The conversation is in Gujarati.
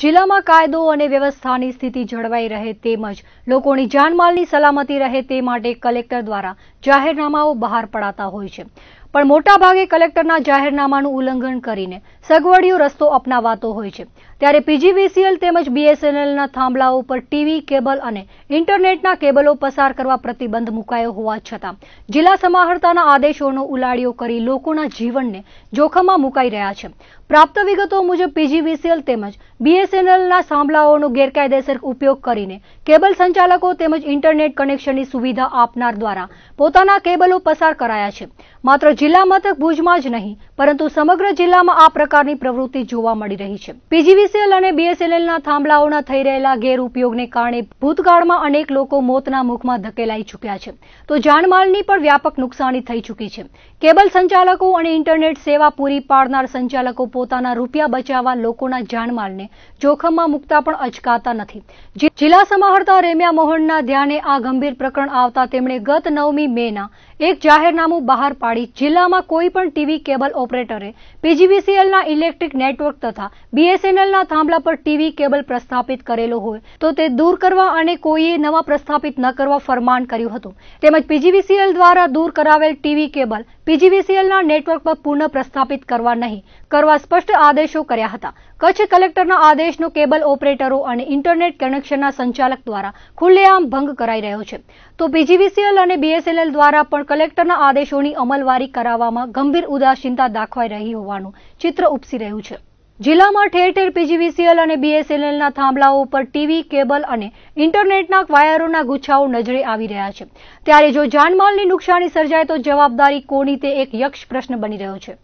જિલ્લામાં કાયદો અને વ્યવસ્થાની સ્થિતિ જળવાઈ રહે તેમજ લોકોની જાનમાલની સલામતી રહે તે માટે કલેક્ટર દ્વારા જાહેરનામાઓ બહાર પડાતા હોય છે પણ મોટાભાગે કલેક્ટરના જાહેરનામાનું ઉલ્લંઘન કરીને સગવડિયો રસ્તો અપનાવાતો હોય છે ત્યારે પીજીવીસીએલ તેમજ બીએસએનએલના થાંભલાઓ પર ટીવી કેબલ અને ઇન્ટરનેટના કેબલો પસાર કરવા પ્રતિબંધ મુકાયો હોવા છતાં જિલ્લા સમાહર્તાના આદેશોનો ઉલાડિયો કરી લોકોના જીવનને જોખમમાં મુકાઈ રહ્યા છે પ્રાપ્ત વિગતો મુજબ પીજીવીસીએલ તેમજ બીએસએનએલના થાંભલાઓનો ગેરકાયદેસર ઉપયોગ કરીને કેબલ સંચાલકો તેમજ ઇન્ટરનેટ કનેક્શનની સુવિધા આપનાર દ્વારા પોતાના કેબલો પસાર કરાયા છે માત્ર જિલ્લા મથક ભુજમાં જ નહીં પરંતુ સમગ્ર જિલ્લામાં આ પ્રકારની પ્રવૃત્તિ જોવા મળી રહી છે પીજીવીસીએલ અને બીએસએનએલના થાંભલાઓના થઈ રહેલા ગેરઉપયોગને કારણે ભૂતકાળમાં અનેક લોકો મોતના મુખમાં ધકેલાઈ ચૂક્યા છે તો જાનમાલની પણ વ્યાપક નુકસાની થઈ ચૂકી છે કેબલ સંચાલકો અને ઇન્ટરનેટ સેવા પૂરી પાડનાર સંચાલકો પોતાના રૂપિયા બચાવવા લોકોના જાનમાલને જોખમમાં મૂકતા પણ અચકાતા નથી જિલ્લા સમાહર્તા રેમ્યા મોહનના ધ્યાને આ ગંભીર પ્રકરણ આવતા તેમણે ગત નવમી મેના એક જાહેરનામું બહાર પાડી જિલ્લામાં કોઈપણ ટીવી કેબલ ઓપરેટરે પીજીવીસીએલના ઇલેક્ટ્રિક નેટવર્ક તથા બીએસએનએલના થાંભલા પર ટીવી કેબલ પ્રસ્થાપિત કરેલો હોય તો તે દૂર કરવા અને કોઈએ નવા પ્રસ્થાપિત ન કરવા ફરમાન કર્યું હતું તેમજ પીજીવીસીએલ દ્વારા દૂર કરાવેલ ટીવી કેબલ પીજીવીસીએલના નેટવર્ક પર પુનઃ પ્રસ્થાપિત કરવા નહીં કરવા સ્પષ્ટ આદેશો કર્યા હતા કચ્છ કલેક્ટરના આદેશનો કેબલ ઓપરેટરો અને ઇન્ટરનેટ કનેક્શનના સંચાલક દ્વારા ખુલ્લેઆમ ભંગ કરાઈ રહ્યો છે તો પીજીવીસીએલ અને બીએસએનએલ દ્વારા પણ કલેક્ટરના આદેશોની અમલવારી કરાવવામાં ગંભીર ઉદાસીનતા દાખવાઈ રહી હોવાનું ચિત્ર ઉપસી રહ્યું છે જિલ્લામાં ઠેર ઠેર પીજીવીસીએલ અને બીએસએનએલના થાંભલાઓ ઉપર ટીવી કેબલ અને ઇન્ટરનેટના વાયરોના ગુચ્છાઓ નજરે આવી રહ્યા છે ત્યારે જો જાનમાલની નુકસાની સર્જાય તો જવાબદારી કોની તે એક યક્ષ પ્રશ્ન બની રહ્યો છે